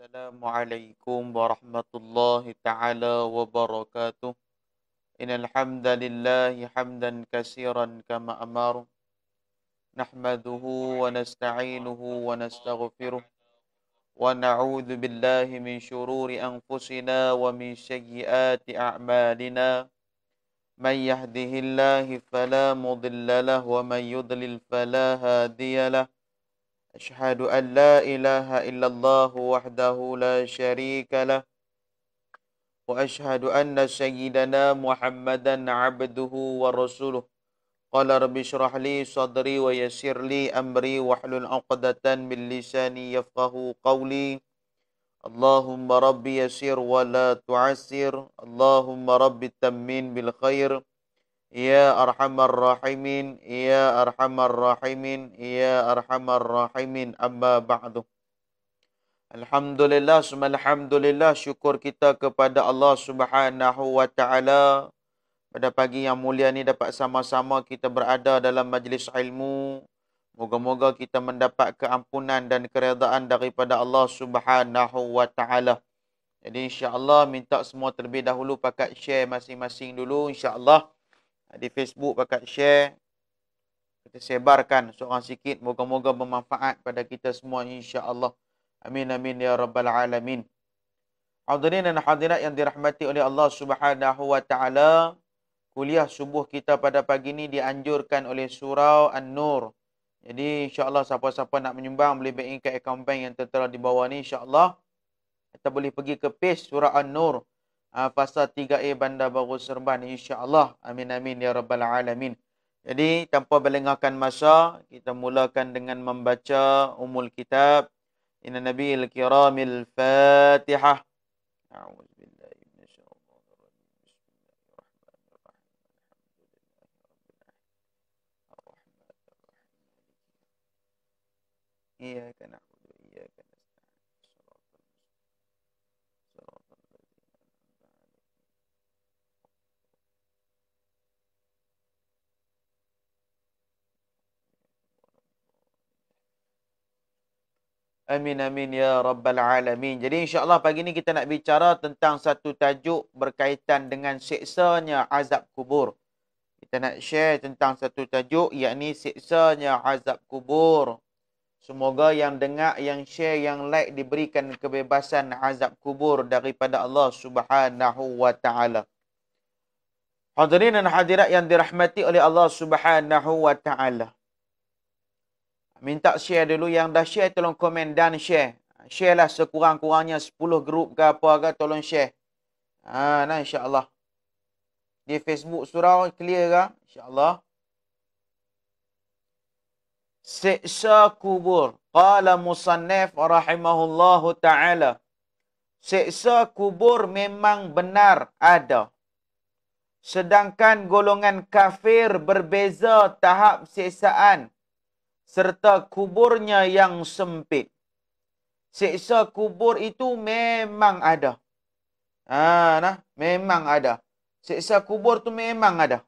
Assalamualaikum warahmatullahi taala wabarakatuh. Innal hamdalillahi hamdan katsiran kama amar. Nahmaduhu wa nasta'inuhu wa nastaghfiruh wa na'udzu billahi min shururi anfusina wa min sayyiati a'malina. Man yahdihillahi fala mudilla lahu wa man yudlil fala hadiya lahu. أشهد أن لا إله إلا الله وحده لا شريك له وأشهد أن سيدنا محمدا عبده ورسوله قال رب اشرح لي صدري ويسر لي أمري واحلل عقدة من لساني يفقه قولي اللهم رب يسر ولا تعسر اللهم رب التمين بالخير Ya Arhamar Rahimin Ya Arhamar Rahimin Ya Arhamar Rahimin Amma Ba'du Alhamdulillah Alhamdulillah Syukur kita kepada Allah Subhanahu Wa Ta'ala Pada pagi yang mulia ni dapat sama-sama kita berada dalam majlis ilmu Moga-moga kita mendapat keampunan dan keredaan daripada Allah Subhanahu Wa Ta'ala Jadi insyaAllah minta semua terlebih dahulu pakat share masing-masing dulu InsyaAllah Allah di Facebook pakat share kita sebarkan seorang sikit moga-moga bermanfaat pada kita semua insya-Allah. Amin amin ya rabbal alamin. Hadirin dan hadirat yang dirahmati oleh Allah Subhanahu wa taala, kuliah subuh kita pada pagi ini dianjurkan oleh surau An-Nur. Jadi insya-Allah siapa-siapa nak menyumbang boleh bagi ke akaun bank yang tertera di bawah ni insya-Allah. Atau boleh pergi ke page surau An-Nur uh, ah, fasa 3A Bandar Baru Serban insya-Allah. Amin amin ya rabbal alamin. Jadi tanpa melengahkan masa, kita mulakan dengan membaca umul kitab Inna Nabiyil Kiramil Fatihah. Iya, kenapa? Amin amin ya rabbal alamin. Jadi insya Allah pagi ni kita nak bicara tentang satu tajuk berkaitan dengan seksanya azab kubur. Kita nak share tentang satu tajuk yakni seksanya azab kubur. Semoga yang dengar, yang share, yang like diberikan kebebasan azab kubur daripada Allah Subhanahu wa taala. Hadirin dan hadirat yang dirahmati oleh Allah Subhanahu wa taala. Minta share dulu yang dah share tolong komen dan share. Share lah sekurang-kurangnya 10 grup ke apa ke tolong share. Ha nah insya Di Facebook surau clear ke? Insya-Allah. Siksa kubur. Qala musannif rahimahullahu taala. Siksa kubur memang benar ada. Sedangkan golongan kafir berbeza tahap siksaan serta kuburnya yang sempit. Siksa kubur itu memang ada. Ha, nah, memang ada. Siksa kubur tu memang ada.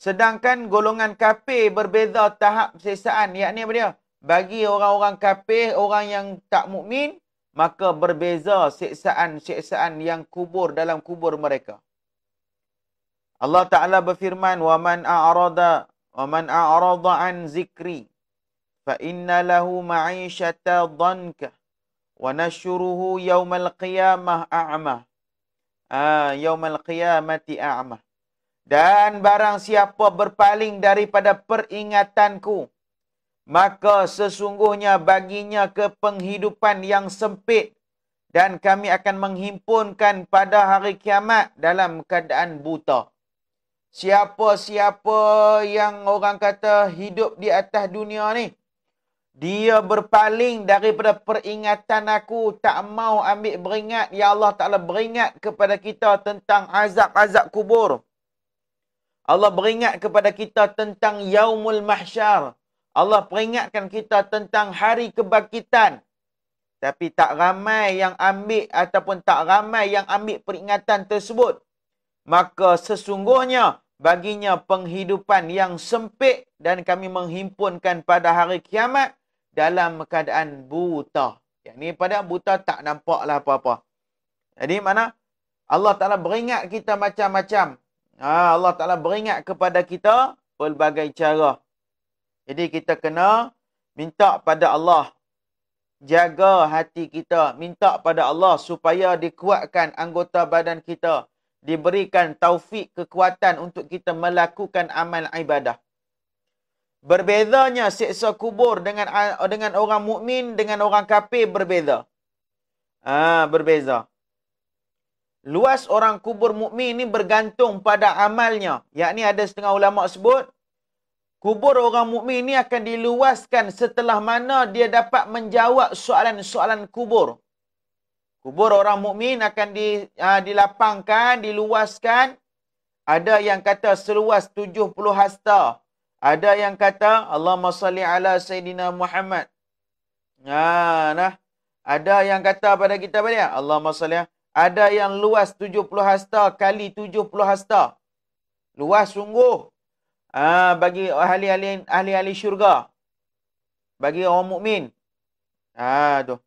Sedangkan golongan kafir berbeza tahap siksaan, yakni apa dia? Bagi orang-orang kafir, orang yang tak mukmin, maka berbeza sesaan-sesaan yang kubur dalam kubur mereka. Allah Taala berfirman, "Wa man a'rada ومن أعرض عن ذكري فإن له معيشة ضنكة ونشره يوم القيامة أعمى آه يوم القيامة أعمى dan barang siapa berpaling daripada peringatanku, maka sesungguhnya baginya kepenghidupan yang sempit dan kami akan menghimpunkan pada hari kiamat dalam keadaan buta. Siapa-siapa yang orang kata hidup di atas dunia ni. Dia berpaling daripada peringatan aku. Tak mau ambil beringat. Ya Allah Ta'ala beringat kepada kita tentang azab-azab kubur. Allah beringat kepada kita tentang yaumul mahsyar. Allah peringatkan kita tentang hari kebangkitan. Tapi tak ramai yang ambil ataupun tak ramai yang ambil peringatan tersebut maka sesungguhnya baginya penghidupan yang sempit dan kami menghimpunkan pada hari kiamat dalam keadaan buta. Yang ni pada buta tak lah apa-apa. Jadi mana? Allah Ta'ala beringat kita macam-macam. Ha, Allah Ta'ala beringat kepada kita pelbagai cara. Jadi kita kena minta pada Allah. Jaga hati kita. Minta pada Allah supaya dikuatkan anggota badan Kita diberikan taufik kekuatan untuk kita melakukan amal ibadah. Berbezanya siksa kubur dengan dengan orang mukmin dengan orang kafir berbeza. Ah ha, berbeza. Luas orang kubur mukmin ini bergantung pada amalnya. Yakni ada setengah ulama sebut kubur orang mukmin ini akan diluaskan setelah mana dia dapat menjawab soalan-soalan kubur. Kubur orang mukmin akan di, uh, dilapangkan, diluaskan. Ada yang kata seluas 70 hasta. Ada yang kata Allahumma salli ala sayyidina Muhammad. Ha nah. Ada yang kata pada kita apa Allahumma salli ada yang luas 70 hasta kali 70 hasta. Luas sungguh. Ha, bagi ahli-ahli ahli-ahli syurga. Bagi orang mukmin. Ha tu.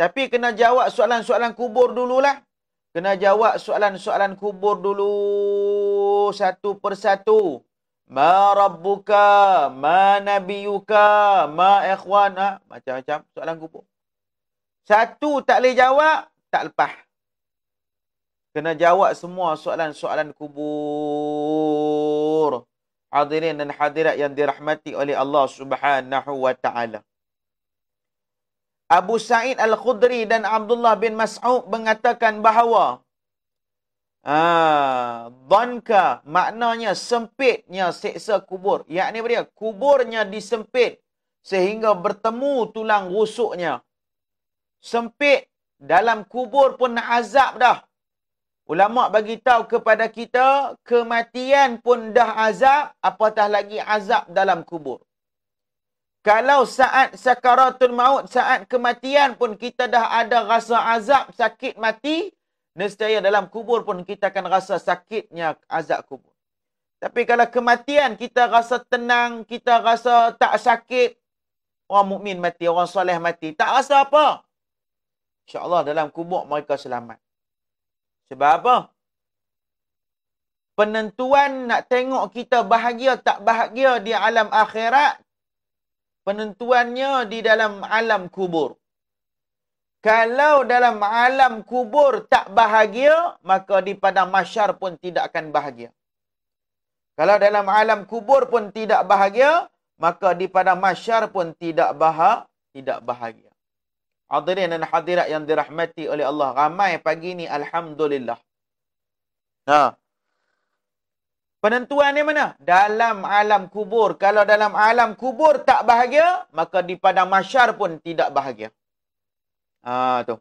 Tapi kena jawab soalan-soalan kubur dululah. Kena jawab soalan-soalan kubur dulu satu persatu. Ma rabbuka, ma nabiyuka, ma ikhwana. Ha? Macam-macam soalan kubur. Satu tak boleh jawab, tak lepas. Kena jawab semua soalan-soalan kubur. Hadirin dan hadirat yang dirahmati oleh Allah subhanahu wa ta'ala. Abu Sa'id Al-Khudri dan Abdullah bin Mas'ud mengatakan bahawa ah dhanka maknanya sempitnya seksa kubur yakni dia kuburnya disempit sehingga bertemu tulang rusuknya sempit dalam kubur pun nak azab dah ulama bagi tahu kepada kita kematian pun dah azab apatah lagi azab dalam kubur kalau saat sakaratul maut, saat kematian pun kita dah ada rasa azab sakit mati, nescaya dalam kubur pun kita akan rasa sakitnya azab kubur. Tapi kalau kematian kita rasa tenang, kita rasa tak sakit, orang mukmin mati, orang soleh mati, tak rasa apa. InsyaAllah dalam kubur mereka selamat. Sebab apa? Penentuan nak tengok kita bahagia tak bahagia di alam akhirat, penentuannya di dalam alam kubur. Kalau dalam alam kubur tak bahagia, maka di padang masyar pun tidak akan bahagia. Kalau dalam alam kubur pun tidak bahagia, maka di padang masyar pun tidak baha, tidak bahagia. Hadirin dan hadirat yang dirahmati oleh Allah ramai pagi ni alhamdulillah. Nah, Penentuan dia mana? Dalam alam kubur. Kalau dalam alam kubur tak bahagia, maka di padang masyar pun tidak bahagia. Haa, tu.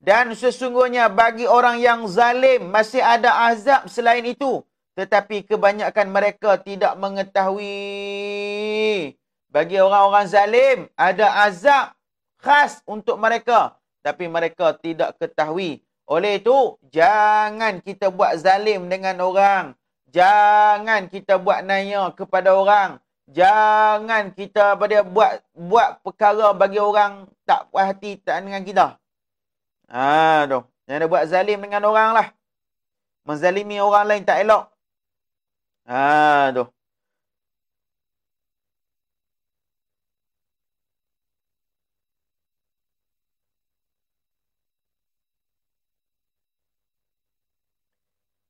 Dan sesungguhnya bagi orang yang zalim, masih ada azab selain itu. Tetapi kebanyakan mereka tidak mengetahui. Bagi orang-orang zalim, ada azab khas untuk mereka. Tapi mereka tidak ketahui. Oleh itu, jangan kita buat zalim dengan orang. Jangan kita buat naya kepada orang. Jangan kita pada buat buat perkara bagi orang tak puas hati tak dengan kita. Ha tu. Jangan ada buat zalim dengan orang lah. Menzalimi orang lain tak elok. Ha tu.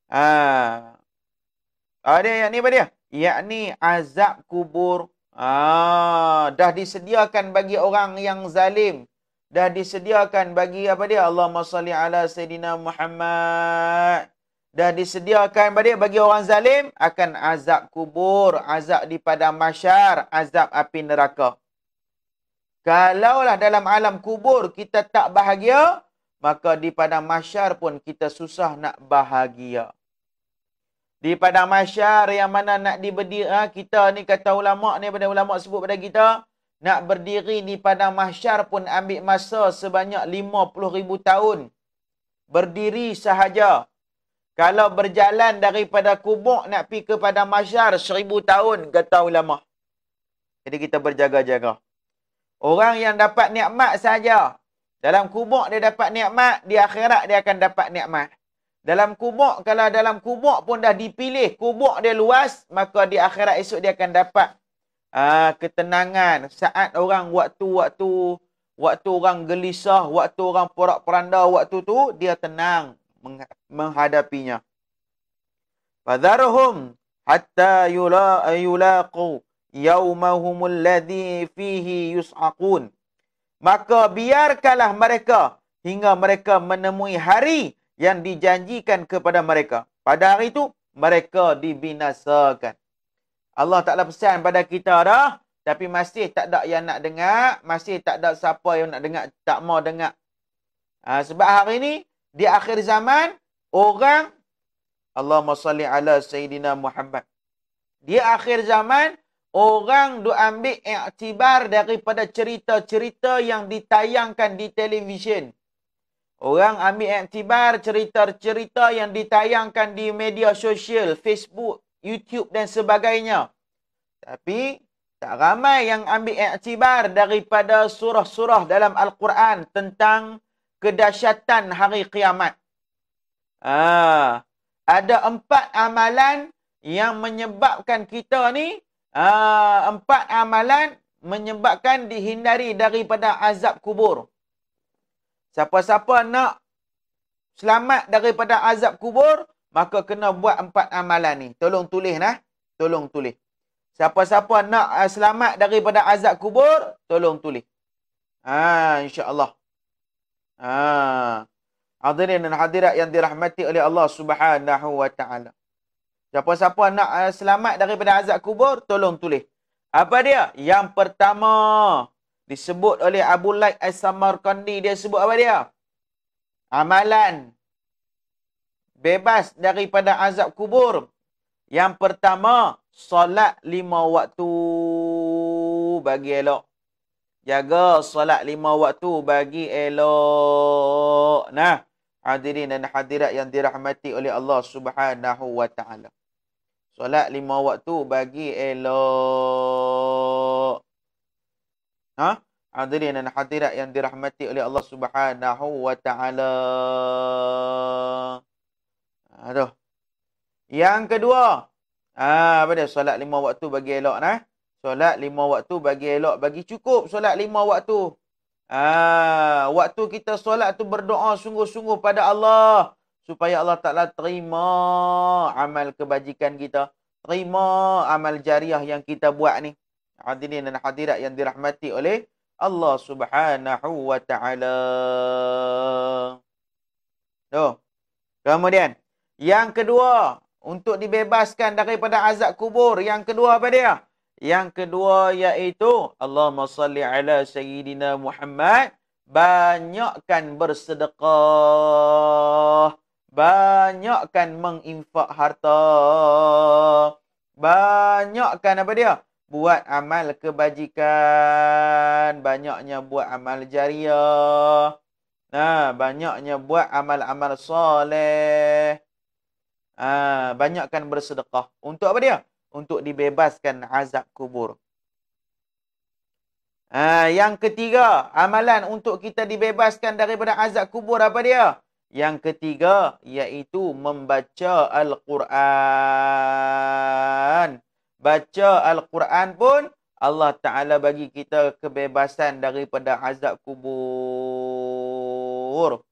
Ah. Ada ah, yang ni apa dia? Yakni azab kubur. Ah, dah disediakan bagi orang yang zalim. Dah disediakan bagi apa dia? Allahumma salli ala sayidina Muhammad. Dah disediakan bagi bagi orang zalim akan azab kubur, azab di padang mahsyar, azab api neraka. Kalaulah dalam alam kubur kita tak bahagia, maka di padang masyar pun kita susah nak bahagia. Di padang masyar yang mana nak diberdiri, ha, kita ni kata ulama ni pada ulama sebut pada kita, nak berdiri di padang masyar pun ambil masa sebanyak ribu tahun. Berdiri sahaja. Kalau berjalan daripada kubuk nak pi ke padang masyar seribu tahun, kata ulama. Jadi kita berjaga-jaga. Orang yang dapat nikmat saja dalam kubur dia dapat nikmat, di akhirat dia akan dapat nikmat. Dalam kubur, kalau dalam kubur pun dah dipilih, kubur dia luas, maka di akhirat esok dia akan dapat aa, ah, ketenangan. Saat orang waktu-waktu, waktu orang gelisah, waktu orang porak-peranda waktu tu, dia tenang menghadapinya. Fadharuhum hatta yulaqu yawmahumul ladhi fihi yus'aqun maka biarkanlah mereka hingga mereka menemui hari yang dijanjikan kepada mereka. Pada hari itu, mereka dibinasakan. Allah Ta'ala pesan pada kita dah, tapi masih tak ada yang nak dengar, masih tak ada siapa yang nak dengar, tak mau dengar. Ha, sebab hari ini, di akhir zaman, orang, Allahumma salli ala Sayyidina Muhammad. Di akhir zaman, orang duk ambil iktibar daripada cerita-cerita yang ditayangkan di televisyen. Orang ambil iktibar cerita-cerita yang ditayangkan di media sosial, Facebook, YouTube dan sebagainya. Tapi tak ramai yang ambil iktibar daripada surah-surah dalam Al-Quran tentang kedahsyatan hari kiamat. Ah, ada empat amalan yang menyebabkan kita ni uh, empat amalan menyebabkan dihindari daripada azab kubur. Siapa-siapa nak selamat daripada azab kubur, maka kena buat empat amalan ni. Tolong tulis nah. Tolong tulis. Siapa-siapa nak uh, selamat daripada azab kubur, tolong tulis. Ha, insya-Allah. Ha. Hadirin dan hadirat yang dirahmati oleh Allah Subhanahu wa taala. Siapa-siapa nak uh, selamat daripada azab kubur, tolong tulis. Apa dia? Yang pertama disebut oleh Abu Laik As-Samarkandi dia sebut apa dia? Amalan bebas daripada azab kubur. Yang pertama, solat lima waktu bagi elok. Jaga solat lima waktu bagi elok. Nah, hadirin dan hadirat yang dirahmati oleh Allah Subhanahu wa taala. Solat lima waktu bagi elok. Ha? Hadirin dan hadirat yang dirahmati oleh Allah Subhanahu wa taala. Aduh. Yang kedua. Ah, ha, apa dia? Solat lima waktu bagi elok nah. Solat lima waktu bagi elok, bagi cukup solat lima waktu. Ah, ha, waktu kita solat tu berdoa sungguh-sungguh pada Allah supaya Allah Taala terima amal kebajikan kita, terima amal jariah yang kita buat ni. Hadirin dan hadirat yang dirahmati oleh Allah Subhanahu wa taala. Tuh. Kemudian, yang kedua, untuk dibebaskan daripada azab kubur, yang kedua apa dia? Yang kedua iaitu Allahumma salli ala sayyidina Muhammad, banyakkan bersedekah banyakkan menginfak harta. Banyakkan apa dia? Buat amal kebajikan. Banyaknya buat amal jariah. Nah, banyaknya buat amal-amal soleh. Ah, banyakkan bersedekah. Untuk apa dia? Untuk dibebaskan azab kubur. Ah, yang ketiga, amalan untuk kita dibebaskan daripada azab kubur apa dia? Yang ketiga iaitu membaca Al-Quran. Baca Al-Quran pun Allah Ta'ala bagi kita kebebasan daripada azab kubur.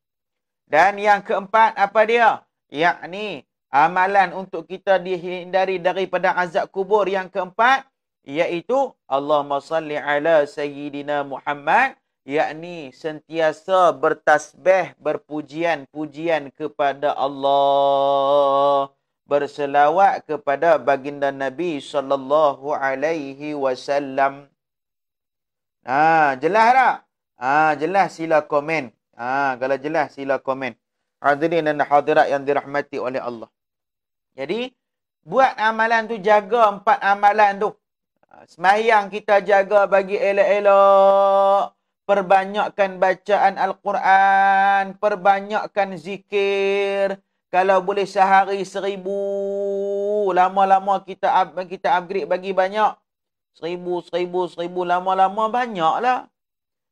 Dan yang keempat apa dia? Yakni amalan untuk kita dihindari daripada azab kubur yang keempat. Iaitu Allahumma salli ala Sayyidina Muhammad yakni sentiasa bertasbih berpujian pujian kepada Allah berselawat kepada baginda Nabi sallallahu alaihi wasallam ha jelas tak ha jelas sila komen ha kalau jelas sila komen hadirin dan hadirat yang dirahmati oleh Allah jadi buat amalan tu jaga empat amalan tu ha, Semayang kita jaga bagi elok-elok. Perbanyakkan bacaan Al-Quran. Perbanyakkan zikir. Kalau boleh sehari seribu. Lama-lama kita kita upgrade bagi banyak. Seribu, seribu, seribu. Lama-lama banyaklah.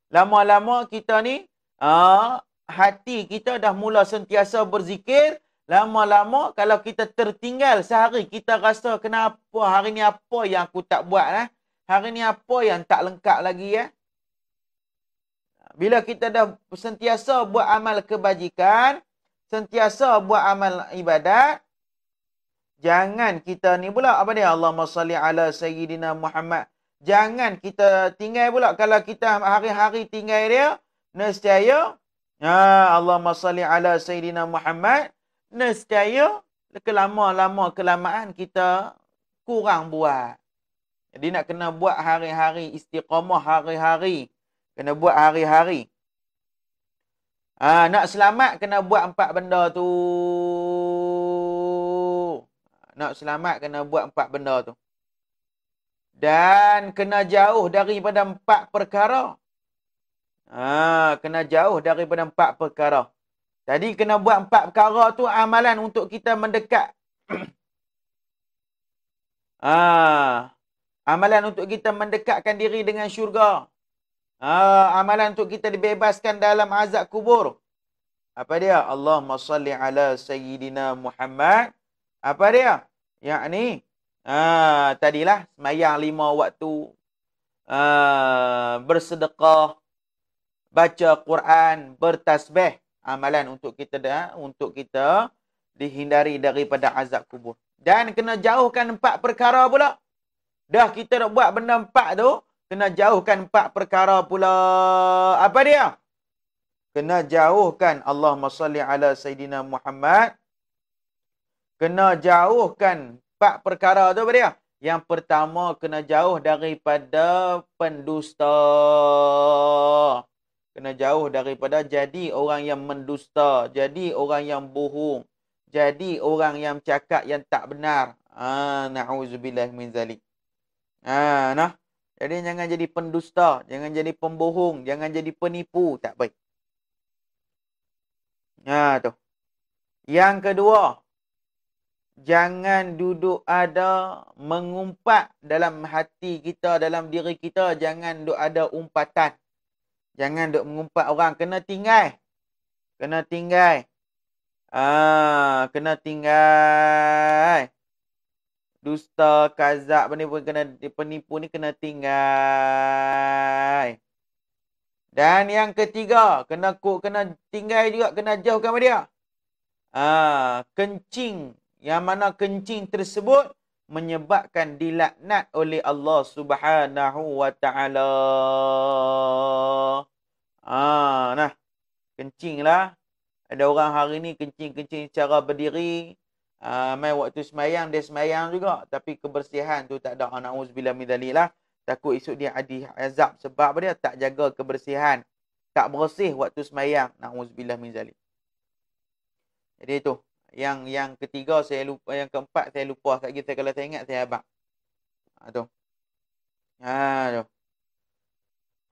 Lama-lama kita ni. Ha, hati kita dah mula sentiasa berzikir. Lama-lama kalau kita tertinggal sehari. Kita rasa kenapa hari ni apa yang aku tak buat. Eh? Hari ni apa yang tak lengkap lagi. Eh? Bila kita dah sentiasa buat amal kebajikan, sentiasa buat amal ibadat, jangan kita ni pula, apa dia? Allahumma salli ala Sayyidina Muhammad. Jangan kita tinggal pula. Kalau kita hari-hari tinggal dia, nescaya, ya, Allahumma salli ala Sayyidina Muhammad, nescaya, kelama-lama kelamaan kita kurang buat. Jadi nak kena buat hari-hari istiqamah, hari-hari. Kena buat hari-hari. Ha, nak selamat, kena buat empat benda tu. Nak selamat, kena buat empat benda tu. Dan kena jauh daripada empat perkara. Ha, kena jauh daripada empat perkara. Tadi kena buat empat perkara tu amalan untuk kita mendekat. ha, amalan untuk kita mendekatkan diri dengan syurga uh, amalan untuk kita dibebaskan dalam azab kubur. Apa dia? Allahumma salli ala sayyidina Muhammad. Apa dia? Yakni ah uh, tadilah sembahyang lima waktu uh, bersedekah baca Quran bertasbih amalan untuk kita dah untuk kita dihindari daripada azab kubur dan kena jauhkan empat perkara pula dah kita nak buat benda empat tu Kena jauhkan empat perkara pula. Apa dia? Kena jauhkan Allahumma salli ala Sayyidina Muhammad. Kena jauhkan empat perkara tu apa dia? Yang pertama, kena jauh daripada pendusta. Kena jauh daripada jadi orang yang mendusta. Jadi orang yang bohong. Jadi orang yang cakap yang tak benar. Ha, ah, na'udzubillah min zalik. Ha, nah. Jadi jangan jadi pendusta, jangan jadi pembohong, jangan jadi penipu, tak baik. Ha tu. Yang kedua, jangan duduk ada mengumpat dalam hati kita, dalam diri kita, jangan duduk ada umpatan. Jangan duduk mengumpat orang, kena tinggal. Kena tinggal. Ah, kena tinggal dusta, kazak, benda pun kena penipu ni kena tinggal. Dan yang ketiga, kena kok kena tinggal juga, kena jauhkan dia. Ah, kencing yang mana kencing tersebut menyebabkan dilaknat oleh Allah Subhanahu wa taala. Ah, nah. Kencinglah. Ada orang hari ni kencing-kencing secara berdiri, Uh, ah, mai waktu semayang, dia semayang juga. Tapi kebersihan tu tak ada. Na'udzubillah midalilah. Takut esok dia adi azab. Sebab dia tak jaga kebersihan. Tak bersih waktu semayang. Na'udzubillah midalil. Jadi tu Yang yang ketiga saya lupa. Yang keempat saya lupa. Kat kita kalau saya ingat saya abang. Ha, ah, tu. Ha, tu.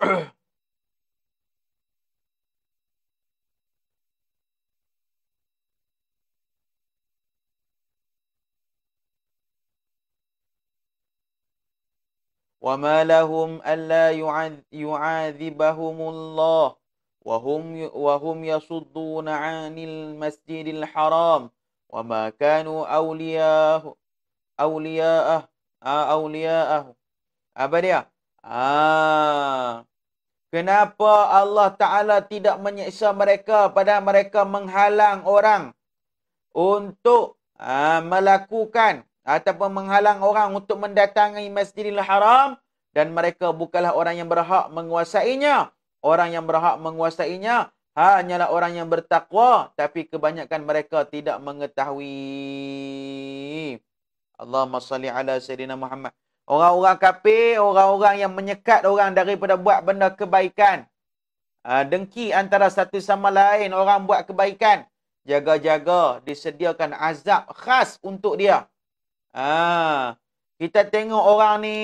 وما لهم ألا يعذبهم الله وهم وهم يصدون عن المسجد الحرام وما كانوا أولياءه أولياءه أولياءه آه Kenapa Allah Ta'ala tidak menyiksa mereka pada mereka menghalang orang untuk aa, ah, melakukan ataupun menghalang orang untuk mendatangi Masjidil Haram dan mereka bukanlah orang yang berhak menguasainya. Orang yang berhak menguasainya hanyalah orang yang bertakwa tapi kebanyakan mereka tidak mengetahui. Allahumma salli ala sayyidina Muhammad. Orang-orang kafir, orang-orang yang menyekat orang daripada buat benda kebaikan. Ah, dengki antara satu sama lain orang buat kebaikan. Jaga-jaga disediakan azab khas untuk dia. Ah, kita tengok orang ni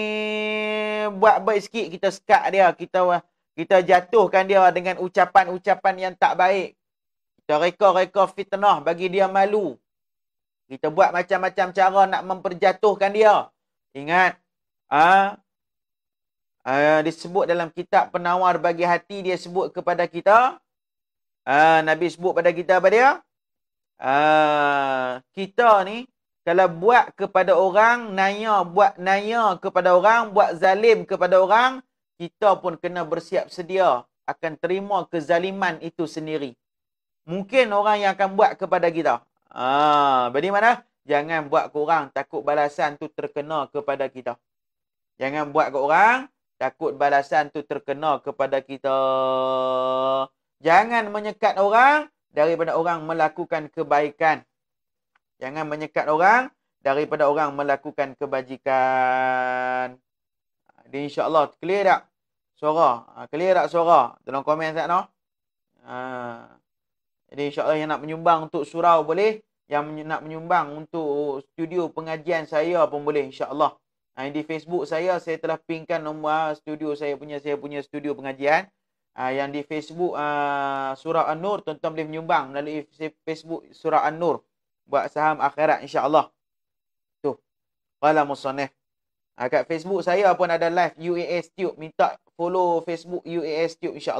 buat baik sikit kita sekat dia, kita kita jatuhkan dia dengan ucapan-ucapan yang tak baik. Kita reka-reka fitnah bagi dia malu. Kita buat macam-macam cara nak memperjatuhkan dia. Ingat ah Uh, disebut dalam kitab penawar bagi hati dia sebut kepada kita uh, Nabi sebut kepada kita apa dia uh, kita ni kalau buat kepada orang, naya buat naya kepada orang, buat zalim kepada orang, kita pun kena bersiap sedia akan terima kezaliman itu sendiri. Mungkin orang yang akan buat kepada kita. Ah, ha, berarti mana? Jangan buat ke orang takut balasan tu terkena kepada kita. Jangan buat ke orang takut balasan tu terkena kepada kita. Jangan menyekat orang daripada orang melakukan kebaikan. Jangan menyekat orang daripada orang melakukan kebajikan. Dia insya-Allah clear tak suara? Ha, clear tak suara? Tolong komen sat noh. Ha. jadi insya-Allah yang nak menyumbang untuk surau boleh, yang nak menyumbang untuk studio pengajian saya pun boleh insya-Allah. Ha, di Facebook saya saya telah pingkan nombor studio saya punya saya punya studio pengajian. yang di Facebook uh, Surah An-Nur tuan-tuan boleh menyumbang melalui Facebook Surah An-Nur buat saham akhirat insyaallah Tu. Wala musannif. Agak ha, Facebook saya pun ada live UAS Tube minta follow Facebook UAS Tube insya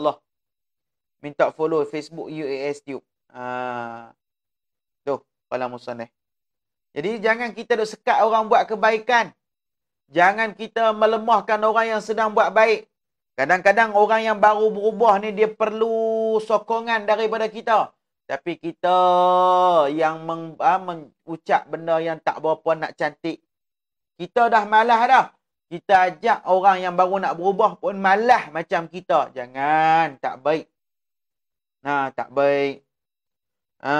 Minta follow Facebook UAS Tube. Ha. Tu. Wala musannif. Jadi jangan kita dok sekat orang buat kebaikan. Jangan kita melemahkan orang yang sedang buat baik. Kadang-kadang orang yang baru berubah ni dia perlu sokongan daripada kita. Tapi kita yang ah, mengucap ha, benda yang tak berapa nak cantik. Kita dah malah dah. Kita ajak orang yang baru nak berubah pun malah macam kita. Jangan. Tak baik. Nah, tak baik. Ha.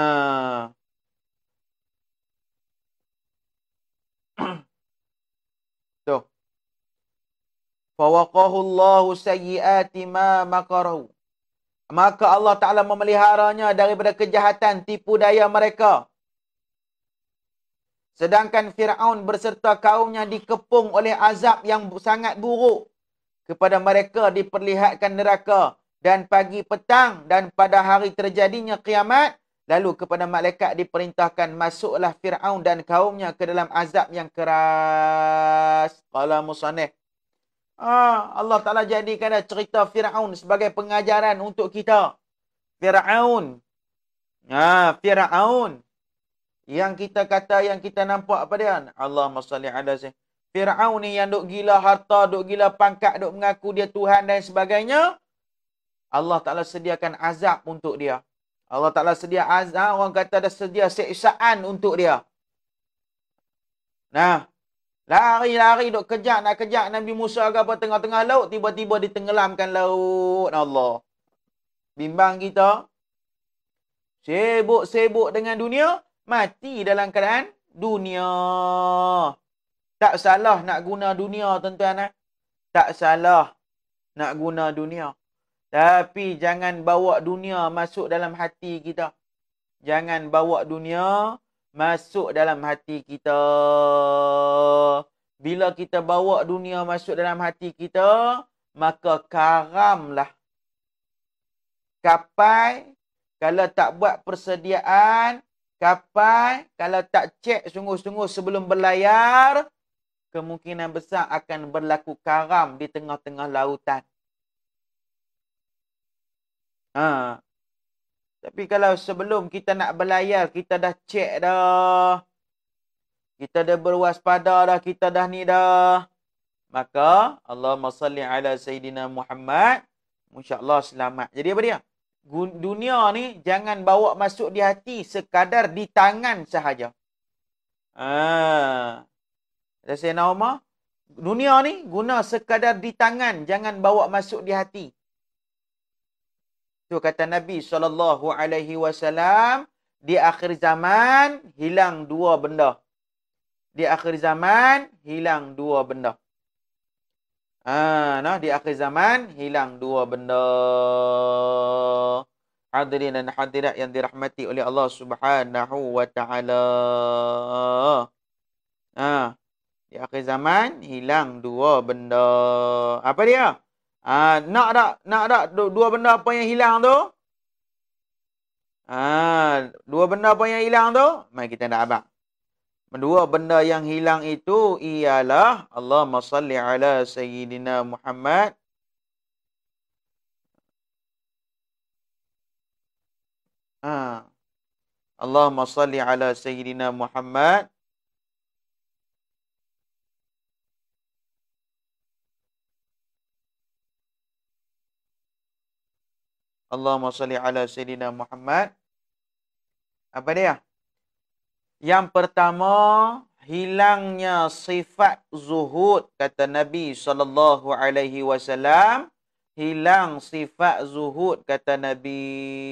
Tuh. Fawakahu Allahu sayyiatima makarahu maka Allah Ta'ala memeliharanya daripada kejahatan tipu daya mereka. Sedangkan Fir'aun berserta kaumnya dikepung oleh azab yang sangat buruk. Kepada mereka diperlihatkan neraka. Dan pagi petang dan pada hari terjadinya kiamat, lalu kepada malaikat diperintahkan masuklah Fir'aun dan kaumnya ke dalam azab yang keras. Qala Musaneh Ah, Allah Ta'ala jadikan cerita Fir'aun sebagai pengajaran untuk kita. Fir'aun. Ah, Fir'aun. Yang kita kata, yang kita nampak pada dia. Allah masalih ada sih. Fir'aun ni yang duk gila harta, duk gila pangkat, duk mengaku dia Tuhan dan sebagainya. Allah Ta'ala sediakan azab untuk dia. Allah Ta'ala sedia azab, orang kata ada sedia seksaan untuk dia. Nah, Lari-lari duk kejar nak kejar Nabi Musa ke apa tengah-tengah laut. Tiba-tiba ditenggelamkan laut. Allah. Bimbang kita. Sibuk-sibuk dengan dunia. Mati dalam keadaan dunia. Tak salah nak guna dunia tuan-tuan. Eh? Tak salah nak guna dunia. Tapi jangan bawa dunia masuk dalam hati kita. Jangan bawa dunia masuk dalam hati kita. Bila kita bawa dunia masuk dalam hati kita, maka karamlah. Kapai, kalau tak buat persediaan, kapai, kalau tak cek sungguh-sungguh sebelum berlayar, kemungkinan besar akan berlaku karam di tengah-tengah lautan. Ah. Tapi kalau sebelum kita nak berlayar, kita dah cek dah. Kita dah berwaspada dah, kita dah ni dah. Maka Allah salli ala sayyidina Muhammad, insya-Allah selamat. Jadi apa dia? Dunia ni jangan bawa masuk di hati sekadar di tangan sahaja. Ada ha. saya Nauma, dunia ni guna sekadar di tangan, jangan bawa masuk di hati. Tu kata Nabi saw di akhir zaman hilang dua benda. Di akhir zaman hilang dua benda. Ha, nah di akhir zaman hilang dua benda. Hadirin dan hadirat yang dirahmati oleh Allah Subhanahu wa taala. Ha, di akhir zaman hilang dua benda. Apa dia? Ha, nak tak? Nak tak dua benda apa yang hilang tu? Ha, dua benda apa yang hilang tu? Mari kita nak abang. Dua benda yang hilang itu ialah Allah salli ala Sayyidina Muhammad Ha. Allahumma salli ala Sayyidina Muhammad Allahumma salli ala Sayyidina Muhammad. Apa dia? Yang pertama, hilangnya sifat zuhud, kata Nabi alaihi wasallam. Hilang sifat zuhud, kata Nabi.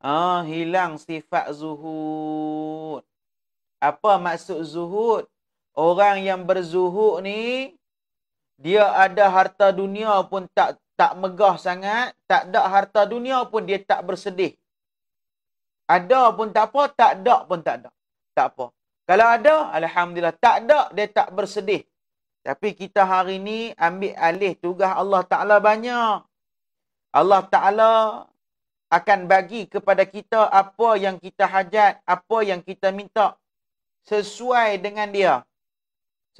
Ah, hilang sifat zuhud. Apa maksud zuhud? Orang yang berzuhud ni, dia ada harta dunia pun tak tak megah sangat, tak ada harta dunia pun dia tak bersedih. Ada pun tak apa, tak ada pun tak ada. Tak apa. Kalau ada, Alhamdulillah. Tak ada, dia tak bersedih. Tapi kita hari ini ambil alih tugas Allah Ta'ala banyak. Allah Ta'ala akan bagi kepada kita apa yang kita hajat, apa yang kita minta. Sesuai dengan dia.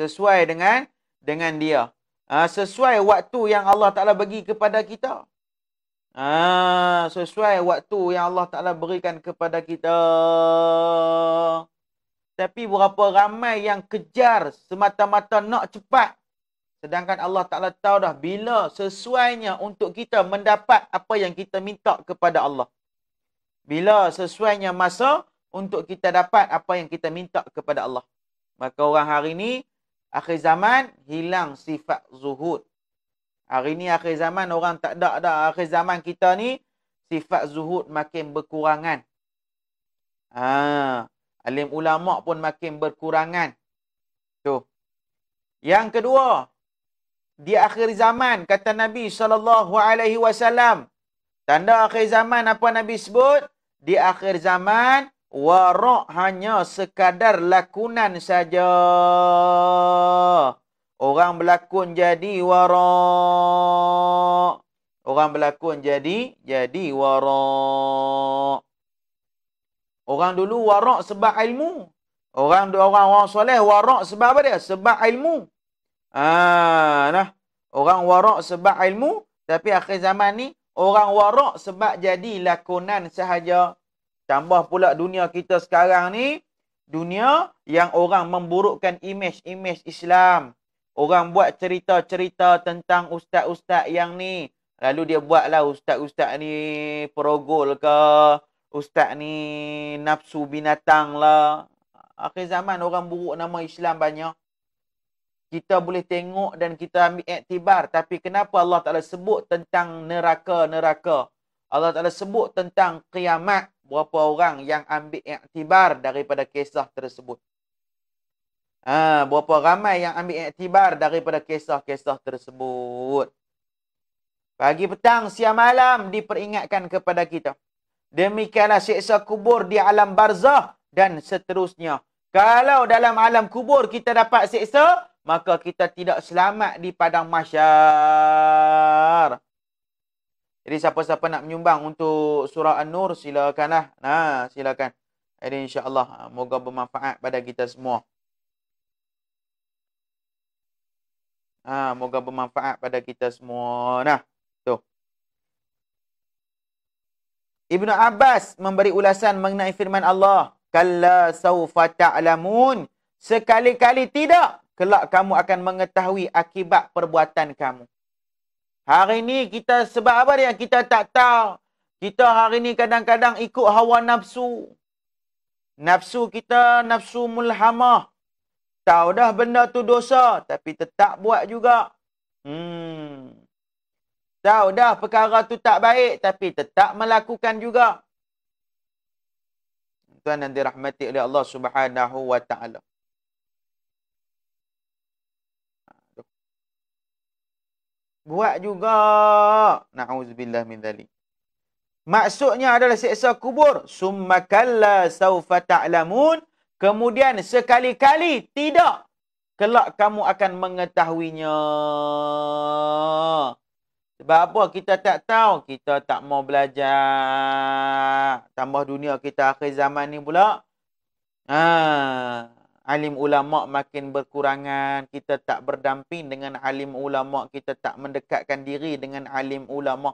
Sesuai dengan dengan dia. Ah, sesuai waktu yang Allah Ta'ala bagi kepada kita. Ah, sesuai waktu yang Allah Ta'ala berikan kepada kita. Tapi berapa ramai yang kejar semata-mata nak cepat. Sedangkan Allah Ta'ala tahu dah bila sesuainya untuk kita mendapat apa yang kita minta kepada Allah. Bila sesuainya masa untuk kita dapat apa yang kita minta kepada Allah. Maka orang hari ini Akhir zaman, hilang sifat zuhud. Hari ni akhir zaman, orang tak ada dah. Akhir zaman kita ni, sifat zuhud makin berkurangan. Ha. Alim ulama' pun makin berkurangan. Tu. Yang kedua, di akhir zaman, kata Nabi SAW, tanda akhir zaman apa Nabi sebut? Di akhir zaman, Warok hanya sekadar lakunan saja. Orang berlakon jadi warok. Orang berlakon jadi, jadi warok. Orang dulu warok sebab ilmu. Orang orang orang soleh warak sebab apa dia? Sebab ilmu. Ah, nah. Orang warok sebab ilmu. Tapi akhir zaman ni, orang warok sebab jadi lakonan sahaja. Tambah pula dunia kita sekarang ni, dunia yang orang memburukkan imej-imej Islam. Orang buat cerita-cerita tentang ustaz-ustaz yang ni. Lalu dia buatlah ustaz-ustaz ni perogol ke, ustaz ni nafsu binatang lah. Akhir zaman orang buruk nama Islam banyak. Kita boleh tengok dan kita ambil aktibar. Tapi kenapa Allah Ta'ala sebut tentang neraka-neraka? Allah Ta'ala sebut tentang kiamat berapa orang yang ambil iktibar daripada kisah tersebut. Ha, berapa ramai yang ambil iktibar daripada kisah-kisah tersebut. Pagi petang, siang malam diperingatkan kepada kita. Demikianlah siksa kubur di alam barzah dan seterusnya. Kalau dalam alam kubur kita dapat siksa, maka kita tidak selamat di padang masyarakat. Jadi siapa-siapa nak menyumbang untuk surah An-Nur silakanlah. Nah, silakan. Jadi insya-Allah ah, moga bermanfaat pada kita semua. Ah, ha, moga bermanfaat pada kita semua. Nah. Tu. Ibnu Abbas memberi ulasan mengenai firman Allah, "Kalla saufa ta'lamun." Sekali-kali tidak, kelak kamu akan mengetahui akibat perbuatan kamu. Hari ni kita sebab apa dia? Kita tak tahu. Kita hari ni kadang-kadang ikut hawa nafsu. Nafsu kita, nafsu mulhamah. Tahu dah benda tu dosa. Tapi tetap buat juga. Hmm. Tahu dah perkara tu tak baik. Tapi tetap melakukan juga. Tuhan dan dirahmati oleh Allah subhanahu wa ta'ala. Buat juga. Na'udzubillah min dhali. Maksudnya adalah seksa kubur. Summa kalla saufa ta'lamun. Kemudian sekali-kali tidak. Kelak kamu akan mengetahuinya. Sebab apa kita tak tahu? Kita tak mau belajar. Tambah dunia kita akhir zaman ni pula. Haa alim ulama makin berkurangan kita tak berdamping dengan alim ulama kita tak mendekatkan diri dengan alim ulama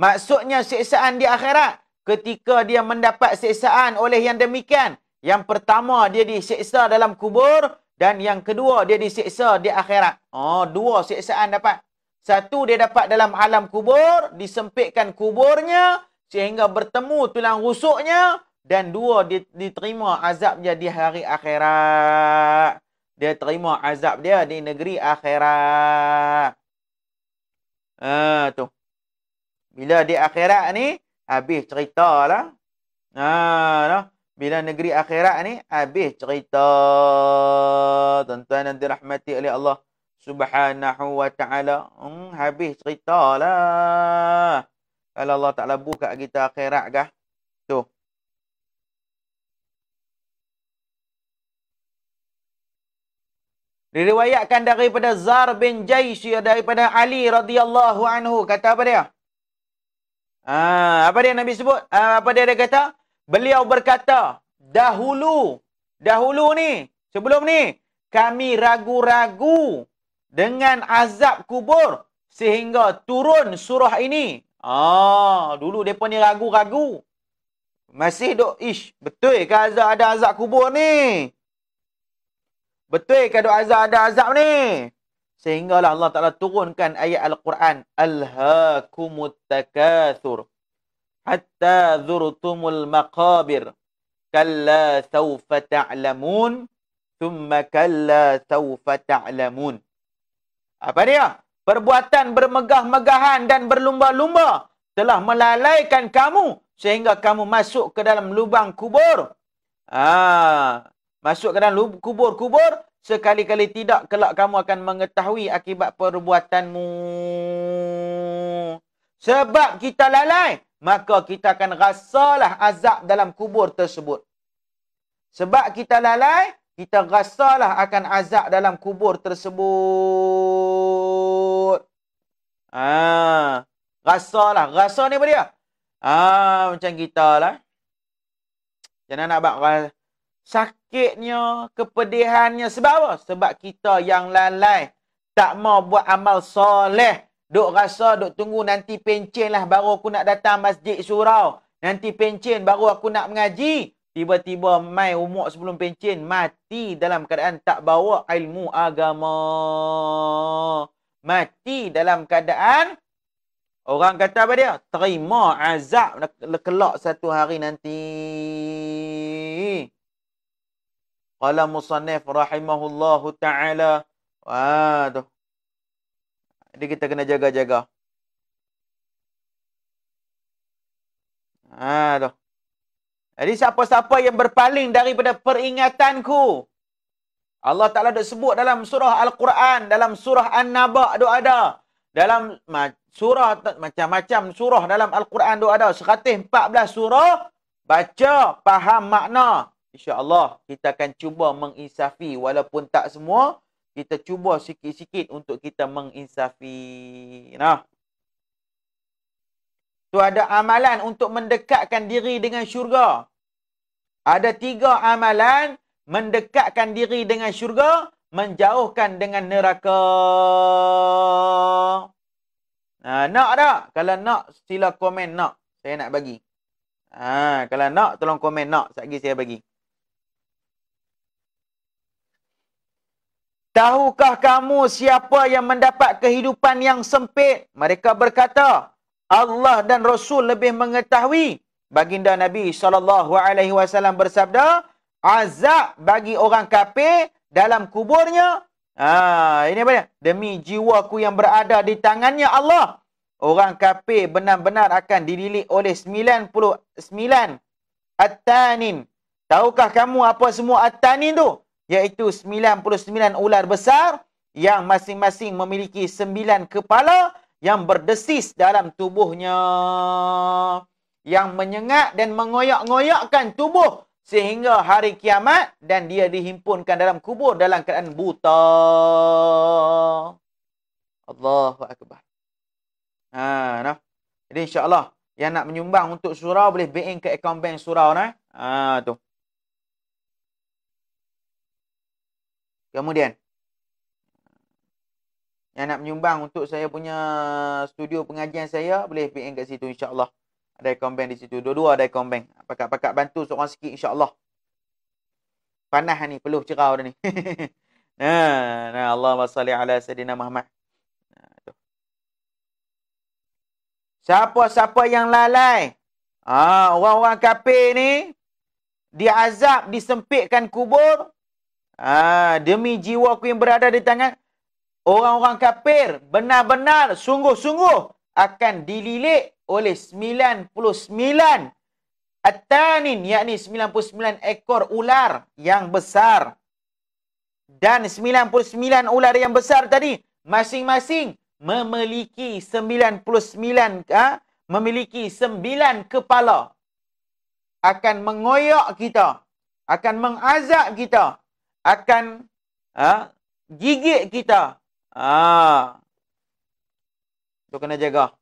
maksudnya siksaan di akhirat ketika dia mendapat siksaan oleh yang demikian yang pertama dia disiksa dalam kubur dan yang kedua dia disiksa di akhirat oh dua siksaan dapat satu dia dapat dalam alam kubur disempitkan kuburnya sehingga bertemu tulang rusuknya dan dua diterima azab dia di hari akhirat dia terima azab dia di negeri akhirat ha tu bila di akhirat ni habis ceritalah ha nah bila negeri akhirat ni habis cerita tuan-tuan yang dirahmati oleh Allah Subhanahu wa taala hmm, habis cerita lah. kalau Allah Taala buka kita akhirat kah Diriwayatkan daripada Zar bin Jaish ya, daripada Ali radhiyallahu anhu kata apa dia? Ah ha, apa dia Nabi sebut? Ha, apa dia dia kata? Beliau berkata, dahulu dahulu ni, sebelum ni kami ragu-ragu dengan azab kubur sehingga turun surah ini. Ah, ha, dulu depa ni ragu-ragu. Masih dok ish, betul ke azab ada azab kubur ni? Betul ke doa azab ada azab ni? Sehinggalah Allah Ta'ala turunkan ayat Al-Quran. Al-Hakumut Takathur. Hatta zurtumul maqabir. Kalla sawfa ta'lamun. Thumma kalla sawfa ta'lamun. Apa dia? Perbuatan bermegah-megahan dan berlumba-lumba telah melalaikan kamu sehingga kamu masuk ke dalam lubang kubur. Ah, Masuk ke dalam kubur-kubur. Sekali-kali tidak kelak kamu akan mengetahui akibat perbuatanmu. Sebab kita lalai. Maka kita akan rasalah azab dalam kubur tersebut. Sebab kita lalai. Kita rasalah akan azab dalam kubur tersebut. Ah, rasalah. Rasa ni apa dia? Ah, macam kita lah. Jangan nak buat rasa sakitnya, kepedihannya. Sebab apa? Sebab kita yang lalai. Tak mau buat amal soleh. Duk rasa, duk tunggu nanti pencin lah baru aku nak datang masjid surau. Nanti pencin baru aku nak mengaji. Tiba-tiba mai umur sebelum pencin. Mati dalam keadaan tak bawa ilmu agama. Mati dalam keadaan. Orang kata apa dia? Terima azab kelak satu hari Nanti. Qala musannif rahimahullahu ta'ala. Aduh. Jadi kita kena jaga-jaga. Aduh. Jadi siapa-siapa yang berpaling daripada peringatanku. Allah Ta'ala ada sebut dalam surah Al-Quran. Dalam surah An-Naba ada ada. Dalam surah macam-macam surah dalam Al-Quran ada ada. 14 surah. Baca, faham makna. InsyaAllah kita akan cuba menginsafi walaupun tak semua. Kita cuba sikit-sikit untuk kita menginsafi. Nah. Tu ada amalan untuk mendekatkan diri dengan syurga. Ada tiga amalan mendekatkan diri dengan syurga. Menjauhkan dengan neraka. Nah, nak tak? Kalau nak, sila komen nak. Saya nak bagi. Ah, kalau nak, tolong komen nak. Sekejap lagi saya bagi. Tahukah kamu siapa yang mendapat kehidupan yang sempit? Mereka berkata, Allah dan Rasul lebih mengetahui. Baginda Nabi sallallahu alaihi wasallam bersabda, azab bagi orang kafir dalam kuburnya. Ha, ini apa dia? Demi jiwaku yang berada di tangannya Allah. Orang kafir benar-benar akan dililit oleh 99 at-tanin. Tahukah kamu apa semua at-tanin tu? iaitu 99 ular besar yang masing-masing memiliki 9 kepala yang berdesis dalam tubuhnya yang menyengat dan mengoyak-ngoyakkan tubuh sehingga hari kiamat dan dia dihimpunkan dalam kubur dalam keadaan buta. Allahu akbar. Ha nah. Jadi insya-Allah yang nak menyumbang untuk surau boleh bank ke akaun bank surau nah. Ha tu. Kemudian yang nak menyumbang untuk saya punya studio pengajian saya boleh PM kat situ insya-Allah. Ada ikon di situ. Dua-dua ada ikon bank. Pakat-pakat bantu seorang sikit insya-Allah. Panas lah ni, peluh cerah dah ni. Ha, nah Allah wasalli ala sayidina Muhammad. Siapa-siapa yang lalai. Ah, ha, orang-orang kafir ni diazab, disempitkan kubur, Ha, demi jiwa aku yang berada di tangan orang-orang kafir benar-benar sungguh-sungguh akan dililit oleh 99 atanin yakni 99 ekor ular yang besar dan 99 ular yang besar tadi masing-masing memiliki 99 ha, ah, memiliki 9 kepala akan mengoyak kita akan mengazab kita akan ha, gigit kita. Ha. Tu kena jaga.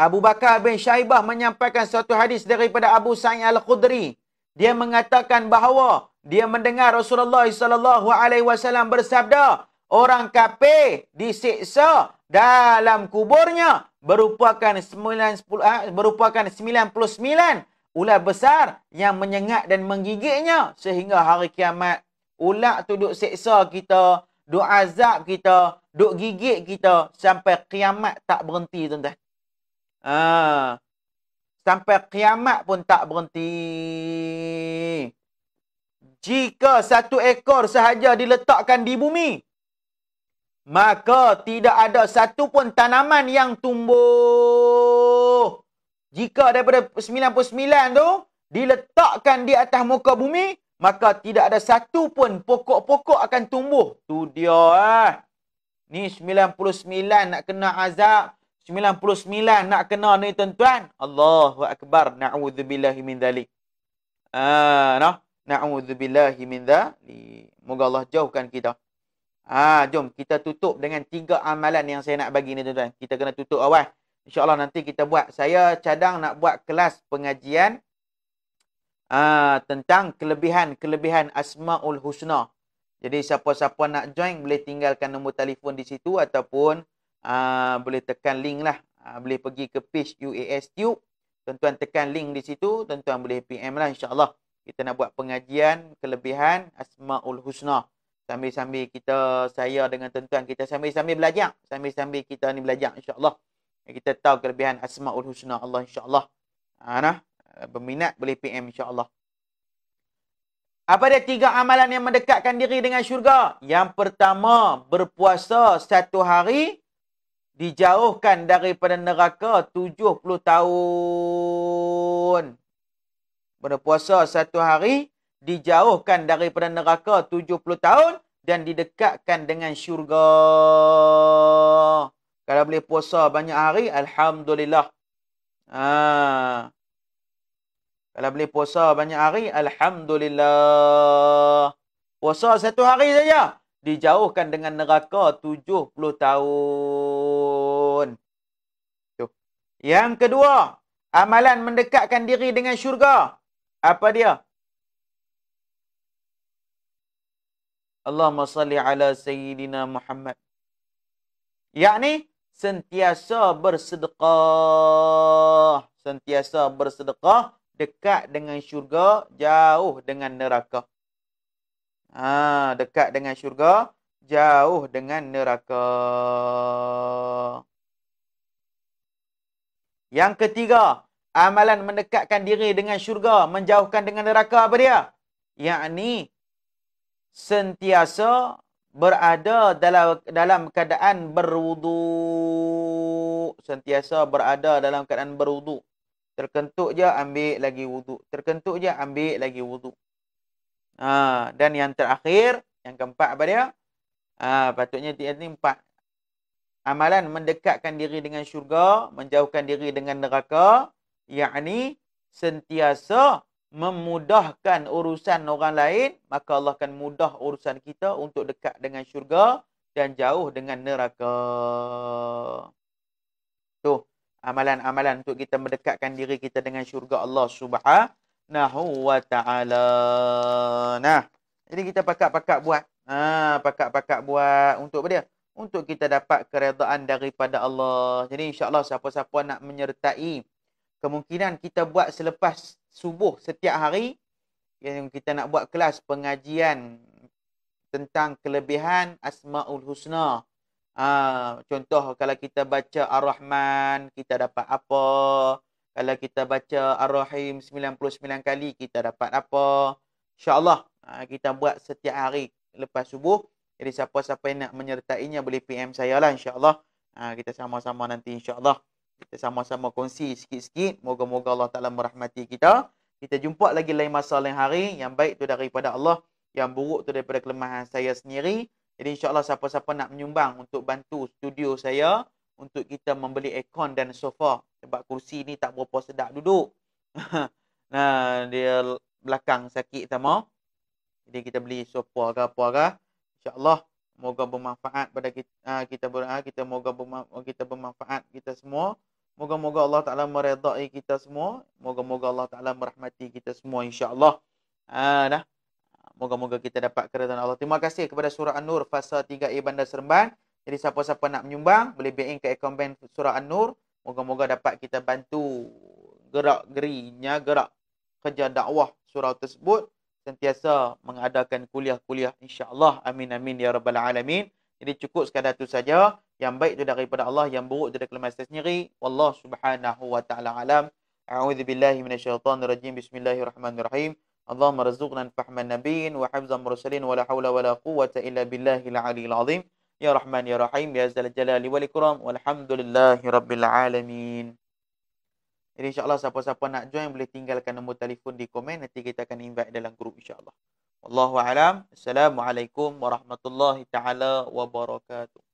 Abu Bakar bin Shaibah menyampaikan satu hadis daripada Abu Sa'id Al-Khudri. Dia mengatakan bahawa dia mendengar Rasulullah sallallahu alaihi wasallam bersabda, orang kafir disiksa dalam kuburnya berupakan 90 ah, berupakan 99 ular besar yang menyengat dan menggigitnya sehingga hari kiamat ular tu duk seksa kita duk azab kita duk gigit kita sampai kiamat tak berhenti tuan-tuan ha. sampai kiamat pun tak berhenti jika satu ekor sahaja diletakkan di bumi maka tidak ada satu pun tanaman yang tumbuh. Jika daripada 99 tu diletakkan di atas muka bumi, maka tidak ada satu pun pokok-pokok akan tumbuh. Tu dia eh. Ni 99 nak kena azab. 99 nak kena ni tuan-tuan. Allahu akbar. Na'udzubillahi min dhalik. Ah, nah. Na'udzubillahi min dhalik. Moga Allah jauhkan kita. Ah, jom kita tutup dengan tiga amalan yang saya nak bagi ni tuan-tuan. Kita kena tutup awal. Allah nanti kita buat. Saya cadang nak buat kelas pengajian ah, tentang kelebihan-kelebihan Asma'ul Husna. Jadi siapa-siapa nak join boleh tinggalkan nombor telefon di situ ataupun ah, boleh tekan link lah. Ah, boleh pergi ke page UAS Tube. Tuan-tuan tekan link di situ. Tuan-tuan boleh PM lah Insya Allah Kita nak buat pengajian kelebihan Asma'ul Husna sambil-sambil kita saya dengan tuan-tuan kita sambil-sambil belajar sambil-sambil kita ni belajar insya-Allah kita tahu kelebihan asmaul husna Allah insya-Allah ha nah eh, berminat boleh PM insya-Allah apa dia tiga amalan yang mendekatkan diri dengan syurga yang pertama berpuasa satu hari dijauhkan daripada neraka 70 tahun berpuasa satu hari dijauhkan daripada neraka 70 tahun dan didekatkan dengan syurga. Kalau boleh puasa banyak hari, Alhamdulillah. Ha. Kalau boleh puasa banyak hari, Alhamdulillah. Puasa satu hari saja. Dijauhkan dengan neraka 70 tahun. Tuh. Yang kedua, amalan mendekatkan diri dengan syurga. Apa dia? Allahumma salli ala Sayyidina Muhammad. Yakni, sentiasa bersedekah. Sentiasa bersedekah dekat dengan syurga, jauh dengan neraka. Ha, dekat dengan syurga, jauh dengan neraka. Yang ketiga, amalan mendekatkan diri dengan syurga, menjauhkan dengan neraka apa dia? Yang ni, sentiasa berada dalam dalam keadaan berwudu sentiasa berada dalam keadaan berwudu terkentuk je ambil lagi wudu terkentuk je ambil lagi wudu ha, dan yang terakhir yang keempat apa dia ha, patutnya dia ni empat amalan mendekatkan diri dengan syurga menjauhkan diri dengan neraka yakni sentiasa memudahkan urusan orang lain, maka Allah akan mudah urusan kita untuk dekat dengan syurga dan jauh dengan neraka. Tu amalan-amalan untuk kita mendekatkan diri kita dengan syurga Allah Subhanahu wa taala. Nah, jadi kita pakak-pakak buat. Ha, pakak-pakak buat untuk apa dia? Untuk kita dapat keredaan daripada Allah. Jadi insya-Allah siapa-siapa nak menyertai kemungkinan kita buat selepas subuh setiap hari yang kita nak buat kelas pengajian tentang kelebihan Asmaul Husna. Ha, contoh kalau kita baca Ar-Rahman, kita dapat apa? Kalau kita baca Ar-Rahim 99 kali, kita dapat apa? InsyaAllah ha, kita buat setiap hari lepas subuh. Jadi siapa-siapa yang nak menyertainya boleh PM saya lah insyaAllah. Ha, kita sama-sama nanti insyaAllah kita sama-sama kongsi sikit-sikit. Moga-moga Allah Ta'ala merahmati kita. Kita jumpa lagi lain masa lain hari. Yang baik tu daripada Allah. Yang buruk tu daripada kelemahan saya sendiri. Jadi insyaAllah siapa-siapa nak menyumbang untuk bantu studio saya. Untuk kita membeli aircon dan sofa. Sebab kursi ni tak berapa sedap duduk. nah dia belakang sakit sama. Jadi kita beli sofa ke apa ke. InsyaAllah moga bermanfaat pada ah, kita. Kita, ah, kita, kita moga bermanfaat kita semua. Moga-moga Allah Ta'ala meredai kita semua. Moga-moga Allah Ta'ala merahmati kita semua insyaAllah. Ha, nah. Moga-moga kita dapat keredaan Allah. Terima kasih kepada Surah An-Nur Fasa 3A Bandar Seremban. Jadi siapa-siapa nak menyumbang, boleh bein ke account bank Surah An-Nur. Moga-moga dapat kita bantu gerak gerinya, gerak kerja dakwah surau tersebut. Sentiasa mengadakan kuliah-kuliah insyaAllah. Amin amin ya rabbal alamin. Jadi cukup sekadar itu saja yang baik itu daripada Allah yang buruk itu daripada kelemahan sendiri wallah subhanahu wa taala alam a'udzu billahi minasyaitonirrajim bismillahirrahmanirrahim Allahumma razuqna fahman nabiyyin wa hifzan mursalin wa la hawla wa la quwwata illa billahil aliyil azim ya rahman ya rahim ya zal jalali wal ikram walhamdulillahi rabbil alamin jadi insyaAllah siapa-siapa nak join boleh tinggalkan nombor telefon di komen. Nanti kita akan invite dalam grup insyaAllah. Wallahu'alam. Assalamualaikum warahmatullahi ta'ala wabarakatuh.